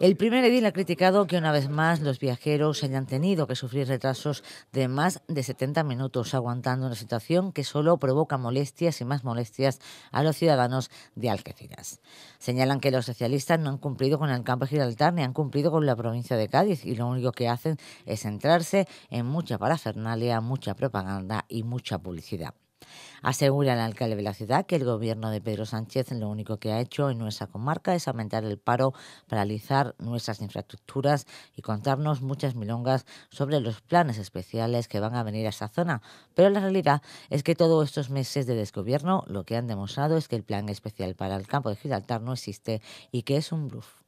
El primer edil ha criticado que una vez más los viajeros hayan tenido que sufrir retrasos de más de 70 minutos, aguantando una situación que solo provoca molestias y más molestias a los ciudadanos de Algeciras. Señalan que los socialistas no han cumplido con el campo de Gibraltar ni han cumplido con la provincia de Cádiz y lo único que hacen es centrarse en mucha parafernalia, mucha propaganda y mucha publicidad. Asegura el alcalde de la ciudad que el gobierno de Pedro Sánchez lo único que ha hecho en nuestra comarca es aumentar el paro, paralizar nuestras infraestructuras y contarnos muchas milongas sobre los planes especiales que van a venir a esta zona. Pero la realidad es que todos estos meses de desgobierno lo que han demostrado es que el plan especial para el campo de Gibraltar no existe y que es un bluff.